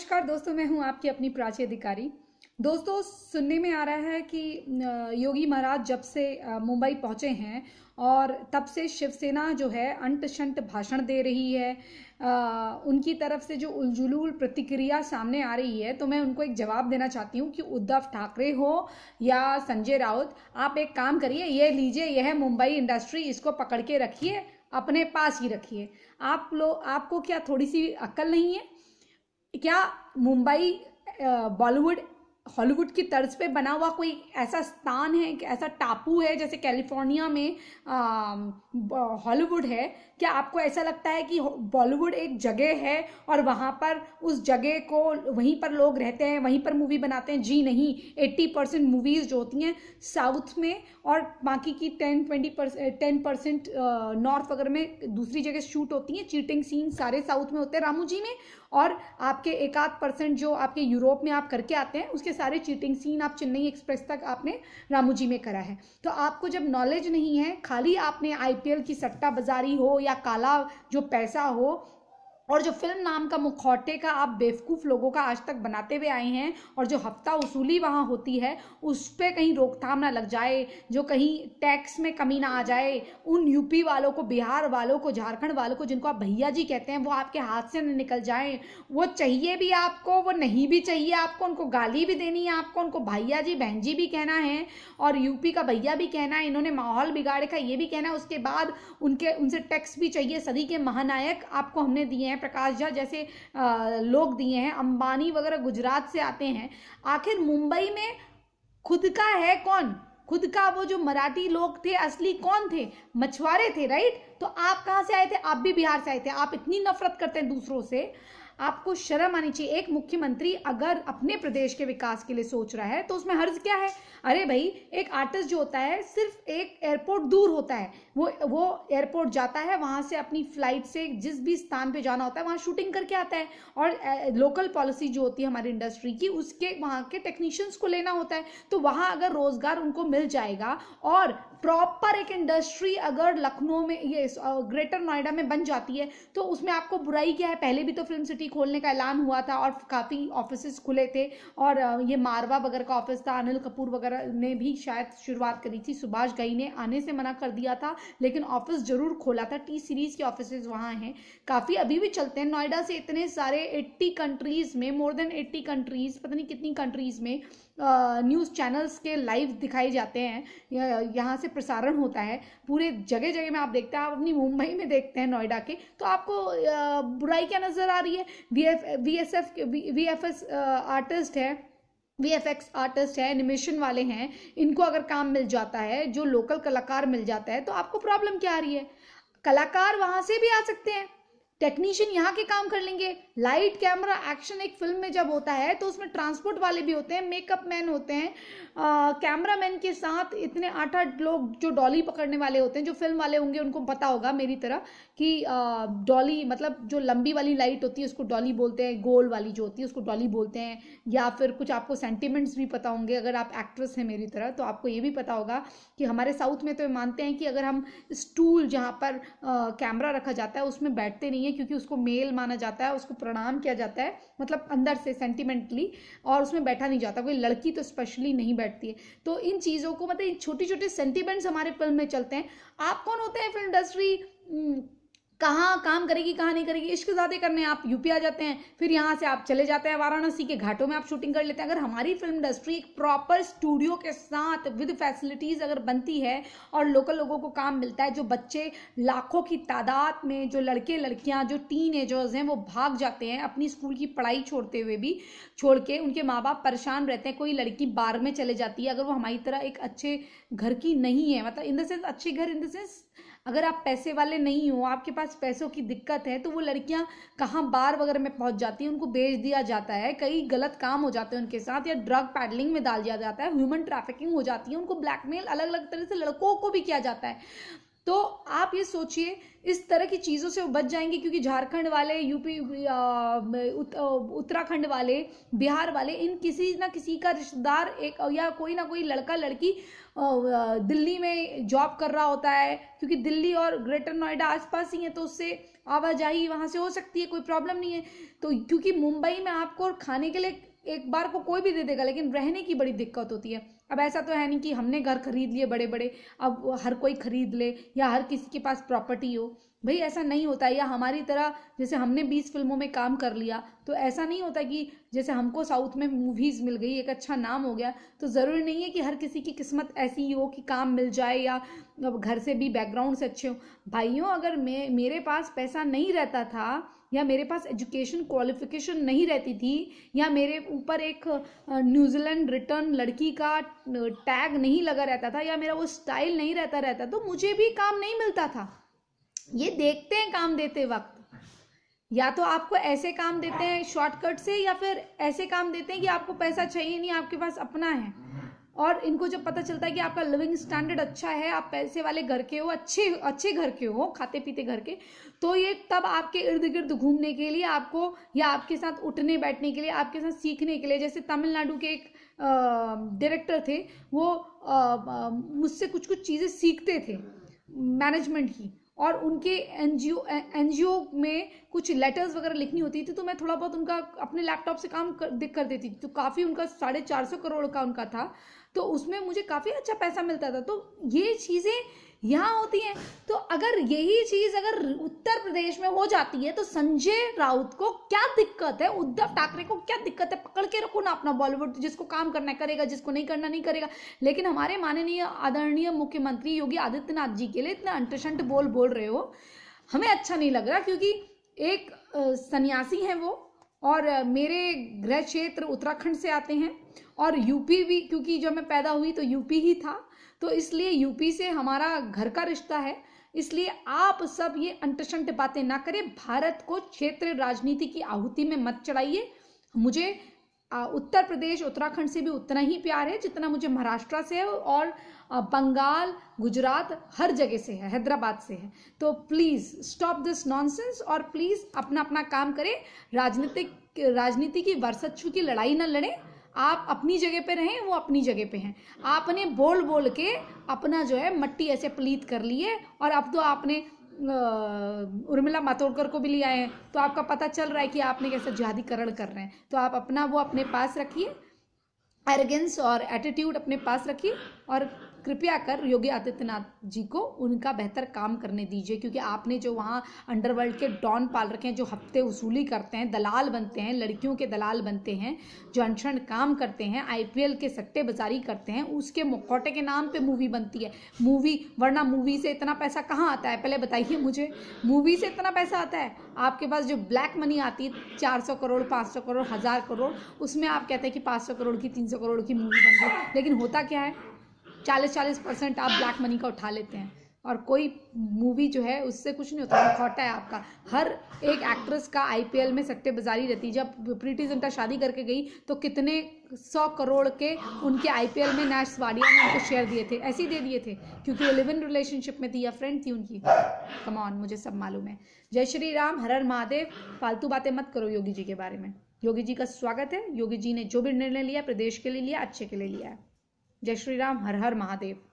नमस्कार दोस्तों मैं हूं आपकी अपनी प्राची अधिकारी दोस्तों सुनने में आ रहा है कि योगी महाराज जब से मुंबई पहुंचे हैं और तब से शिवसेना जो है अंट शंट भाषण दे रही है आ, उनकी तरफ से जो उलझुलूल प्रतिक्रिया सामने आ रही है तो मैं उनको एक जवाब देना चाहती हूँ कि उद्धव ठाकरे हो या संजय राउत आप एक काम करिए ये लीजिए यह मुंबई इंडस्ट्री इसको पकड़ के रखिए अपने पास ही रखिए आप लोग आपको क्या थोड़ी सी अक्ल नहीं है क्या मुंबई बॉलीवुड हॉलीवुड की तर्ज पे बना हुआ कोई ऐसा स्थान है ऐसा टापू है जैसे कैलिफोर्निया में हॉलीवुड है क्या आपको ऐसा लगता है कि बॉलीवुड एक जगह है और वहाँ पर उस जगह को वहीं पर लोग रहते हैं वहीं पर मूवी बनाते हैं जी नहीं 80 परसेंट मूवीज़ जो होती हैं साउथ में और बाकी की 10 twenty percent ten percent north वगैरह में दूसरी जगह शूट होती हैं चीटिंग सीन सारे साउथ में होते हैं रामू जी में और आपके एक आध परसेंट जो आपके यूरोप में आप करके आते हैं उसके सारे चीटिंग सीन आप चेन्नई एक्सप्रेस तक आपने रामूजी में करा है तो आपको जब नॉलेज नहीं है खाली आपने आईपीएल की सट्टा बाजारी हो या काला जो पैसा हो और जो फिल्म नाम का मुखौटे का आप बेवकूफ़ लोगों का आज तक बनाते हुए आए हैं और जो हफ्ता वसूली वहाँ होती है उस पर कहीं रोकथाम ना लग जाए जो कहीं टैक्स में कमी ना आ जाए उन यूपी वालों को बिहार वालों को झारखंड वालों को जिनको आप भैया जी कहते हैं वो आपके हाथ से ना निकल जाएँ वो चाहिए भी आपको वो नहीं भी चाहिए आपको उनको गाली भी देनी है आपको उनको भैया जी बहन जी भी कहना है और यूपी का भैया भी कहना है इन्होंने माहौल बिगाड़े का ये भी कहना है उसके बाद उनके उनसे टैक्स भी चाहिए सदी के महानायक आपको हमने दिए हैं प्रकाश झा जैसे लोग दिए हैं अंबानी वगैरह गुजरात से आते हैं आखिर मुंबई में खुद का है कौन खुद का वो जो मराठी लोग थे असली कौन थे मछुआरे थे राइट तो आप कहाँ से आए थे आप भी बिहार से आए थे आप इतनी नफरत करते हैं दूसरों से आपको शर्म आनी चाहिए एक मुख्यमंत्री अगर अपने प्रदेश के विकास के लिए सोच रहा है तो उसमें हर्ज क्या है अरे भाई एक आर्टिस्ट जो होता है सिर्फ एक एयरपोर्ट दूर होता है वो वो एयरपोर्ट जाता है वहाँ से अपनी फ्लाइट से जिस भी स्थान पे जाना होता है वहाँ शूटिंग करके आता है और लोकल पॉलिसी जो होती है हमारी इंडस्ट्री की उसके वहाँ के टेक्नीशियंस को लेना होता है तो वहाँ अगर रोजगार उनको मिल जाएगा और प्रॉपर एक इंडस्ट्री अगर लखनऊ में ये ग्रेटर नोएडा में बन जाती है तो उसमें आपको बुराई क्या है पहले भी तो फिल्म सिटी खोलने का ऐलान हुआ था और काफ़ी ऑफिस खुले थे और ये मारवा वगैरह का ऑफिस था अनिल कपूर वगैरह ने भी शायद शुरुआत करी थी सुभाष गई ने आने से मना कर दिया था लेकिन ऑफिस जरूर खोला था टी सीरीज के ऑफिस वहाँ हैं काफ़ी अभी भी चलते हैं नोएडा से इतने सारे एट्टी कंट्रीज़ में मोर देन एट्टी कंट्रीज़ पता नहीं कितनी कंट्रीज़ में न्यूज़ चैनल्स के लाइव दिखाए जाते हैं यहाँ से प्रसारण होता है पूरे जगह जगह में आप देखते हैं आप अपनी मुंबई में देखते हैं नोएडा के तो आपको बुराई क्या नज़र आ रही है V F V S F V F S artist है वी एफ एक्स आर्टिस्ट हैं एनिमेशन वाले हैं इनको अगर काम मिल जाता है जो लोकल कलाकार मिल जाता है तो आपको प्रॉब्लम क्या आ रही है कलाकार वहाँ से भी आ सकते हैं टेक्नीशियन यहाँ के काम कर लेंगे लाइट कैमरा एक्शन एक फिल्म में जब होता है तो उसमें ट्रांसपोर्ट वाले भी होते हैं मेकअप मैन होते हैं कैमरा मैन के साथ इतने आठ आठ लोग जो डॉली पकड़ने वाले होते हैं जो फिल्म वाले होंगे उनको पता होगा मेरी तरह कि डॉली मतलब जो लंबी वाली लाइट होती है उसको डॉली बोलते हैं गोल वाली जो होती है उसको डॉली बोलते हैं या फिर कुछ आपको सेंटिमेंट्स भी पता होंगे अगर आप एक्ट्रेस हैं मेरी तरह तो आपको ये भी पता होगा कि हमारे साउथ में तो मानते हैं कि अगर हम स्टूल जहाँ पर कैमरा रखा जाता है उसमें बैठते नहीं है है क्योंकि उसको मेल माना जाता है उसको प्रणाम किया जाता है मतलब अंदर से सेंटिमेंटली और उसमें बैठा नहीं जाता कोई लड़की तो स्पेशली नहीं बैठती है तो इन चीज़ों को मतलब छोटे छोटे सेंटिमेंट्स हमारे फिल्म में चलते हैं आप कौन होते हैं फिल्म हम्म, इंडस्ट्री कहाँ काम करेगी कहाँ नहीं करेगी इश्क ज़्यादा करने आप यूपी आ जाते हैं फिर यहाँ से आप चले जाते हैं वाराणसी के घाटों में आप शूटिंग कर लेते हैं अगर हमारी फिल्म इंडस्ट्री एक प्रॉपर स्टूडियो के साथ विद फैसिलिटीज़ अगर बनती है और लोकल लोगों को काम मिलता है जो बच्चे लाखों की तादाद में जो लड़के लड़कियाँ जो टीन हैं वो भाग जाते हैं अपनी स्कूल की पढ़ाई छोड़ते हुए भी छोड़ के उनके माँ बाप परेशान रहते हैं कोई लड़की बार में चले जाती है अगर वो हमारी तरह एक अच्छे घर की नहीं है मतलब इन द सेंस अच्छे घर इन द सेंस अगर आप पैसे वाले नहीं हो आपके पास पैसों की दिक्कत है तो वो लड़कियां कहाँ बार वगैरह में पहुंच जाती हैं उनको बेच दिया जाता है कई गलत काम हो जाते हैं उनके साथ या ड्रग पैडलिंग में डाल दिया जाता है ह्यूमन ट्रैफिकिंग हो जाती है उनको ब्लैकमेल अलग अलग तरह से लड़कों को भी किया जाता है तो आप ये सोचिए इस तरह की चीज़ों से बच जाएंगे क्योंकि झारखंड वाले यूपी उत्तराखंड वाले बिहार वाले इन किसी ना किसी का रिश्तेदार एक या कोई ना कोई लड़का लड़की दिल्ली में जॉब कर रहा होता है क्योंकि दिल्ली और ग्रेटर नोएडा आसपास ही है तो उससे आवाजाही वहाँ से हो सकती है कोई प्रॉब्लम नहीं है तो क्योंकि मुंबई में आपको खाने के लिए एक बार को कोई भी दे देगा लेकिन रहने की बड़ी दिक्कत होती है अब ऐसा तो है नहीं कि हमने घर खरीद लिए बड़े बड़े अब हर कोई खरीद ले या हर किसी के पास प्रॉपर्टी हो भाई ऐसा नहीं होता है या हमारी तरह जैसे हमने बीस फिल्मों में काम कर लिया तो ऐसा नहीं होता कि जैसे हमको साउथ में मूवीज़ मिल गई एक अच्छा नाम हो गया तो ज़रूरी नहीं है कि हर किसी की किस्मत ऐसी ही हो कि काम मिल जाए या अब घर से भी बैकग्राउंड से अच्छे हो भाइयों अगर मैं मेरे पास पैसा नहीं रहता था या मेरे पास एजुकेशन क्वालिफिकेशन नहीं रहती थी या मेरे ऊपर एक न्यूजीलैंड रिटर्न लड़की का टैग नहीं लगा रहता था या मेरा वो स्टाइल नहीं रहता रहता तो मुझे भी काम नहीं मिलता था ये देखते हैं काम देते वक्त या तो आपको ऐसे काम देते हैं शॉर्टकट से या फिर ऐसे काम देते हैं कि आपको पैसा चाहिए नहीं आपके पास अपना है और इनको जब पता चलता है कि आपका लिविंग स्टैंडर्ड अच्छा है आप पैसे वाले घर के हो अच्छे अच्छे घर के हो खाते पीते घर के तो ये तब आपके इर्द गिर्द घूमने के लिए आपको या आपके साथ उठने बैठने के लिए आपके साथ सीखने के लिए जैसे तमिलनाडु के एक डायरेक्टर थे वो मुझसे कुछ कुछ चीज़ें सीखते थे मैनेजमेंट की और उनके एन जी में कुछ लेटर्स वगैरह लिखनी होती थी तो मैं थोड़ा बहुत उनका अपने लैपटॉप से काम कर, कर देती थी तो काफ़ी उनका साढ़े चार सौ करोड़ का उनका था तो उसमें मुझे काफ़ी अच्छा पैसा मिलता था तो ये चीज़ें यहाँ होती हैं तो अगर यही चीज़ अगर उत्तर प्रदेश में हो जाती है तो संजय राउत को क्या दिक्कत है उद्धव ठाकरे को क्या दिक्कत है पकड़ के रखो ना अपना बॉलीवुड जिसको काम करना करेगा जिसको नहीं करना नहीं करेगा लेकिन हमारे माननीय आदरणीय मुख्यमंत्री योगी आदित्यनाथ जी के लिए इतना अंटशंट बोल बोल रहे हो हमें अच्छा नहीं लग रहा क्योंकि एक सन्यासी हैं वो और मेरे गृह क्षेत्र उत्तराखंड से आते हैं और यूपी भी क्योंकि जब मैं पैदा हुई तो यूपी ही था तो इसलिए यूपी से हमारा घर का रिश्ता है इसलिए आप सब ये अंटशंट बातें ना करें भारत को क्षेत्र राजनीति की आहुति में मत चढ़ाइए मुझे उत्तर प्रदेश उत्तराखंड से भी उतना ही प्यार है जितना मुझे महाराष्ट्र से है और बंगाल गुजरात हर जगह से है हैदराबाद से है तो प्लीज़ स्टॉप दिस नॉनसेंस और प्लीज़ अपना अपना काम करें राजनीतिक राजनीति की वर्षच्छु की लड़ाई ना लड़ें आप अपनी जगह पे रहें वो अपनी जगह पे हैं आपने बोल बोल के अपना जो है मट्टी ऐसे प्लीत कर लिए और अब तो आपने उर्मिला मातोड़कर को भी ले आए हैं तो आपका पता चल रहा है कि आपने कैसा जादिकरण कर रहे हैं तो आप अपना वो अपने पास रखिए एरगेंस और एटीट्यूड अपने पास रखिए और कृपया कर योगी आदित्यनाथ जी को उनका बेहतर काम करने दीजिए क्योंकि आपने जो वहाँ अंडरवर्ल्ड के डॉन पाल रखे हैं जो हफ्ते वसूली करते हैं दलाल बनते हैं लड़कियों के दलाल बनते हैं जो अनशन काम करते हैं आईपीएल के सट्टे बाजारी करते हैं उसके मुखौटे के नाम पर मूवी बनती है मूवी वरना मूवी से इतना पैसा कहाँ आता है पहले बताइए मुझे मूवी से इतना पैसा आता है आपके पास जो ब्लैक मनी आती है चार सौ करोड़ पाँच सौ करोड़ हज़ार करोड़ उसमें आप कहते हैं कि पाँच सौ करोड़ की तीन सौ करोड़ की मूवी बन गई लेकिन होता क्या है चालीस चालीस परसेंट आप ब्लैक मनी का उठा लेते हैं और कोई मूवी जो है उससे कुछ नहीं होता खोटा है आपका हर एक एक्ट्रेस का आईपीएल में सट्टे बाजारी रहती है जब प्रीति जिंटा शादी करके गई तो कितने सौ करोड़ के उनके आईपीएल में नैश वाडिया ने उनको शेयर दिए थे ऐसे ही दे दिए थे क्योंकि वो लिव इन रिलेशनशिप में थी या फ्रेंड थी उनकी कमॉन मुझे सब मालूम है जय श्री राम हर हर महादेव फालतू बातें मत करो योगी जी के बारे में योगी जी का स्वागत है योगी जी ने जो भी निर्णय लिया प्रदेश के लिए लिया अच्छे के लिए लिया है जय श्री राम हर हर महादेव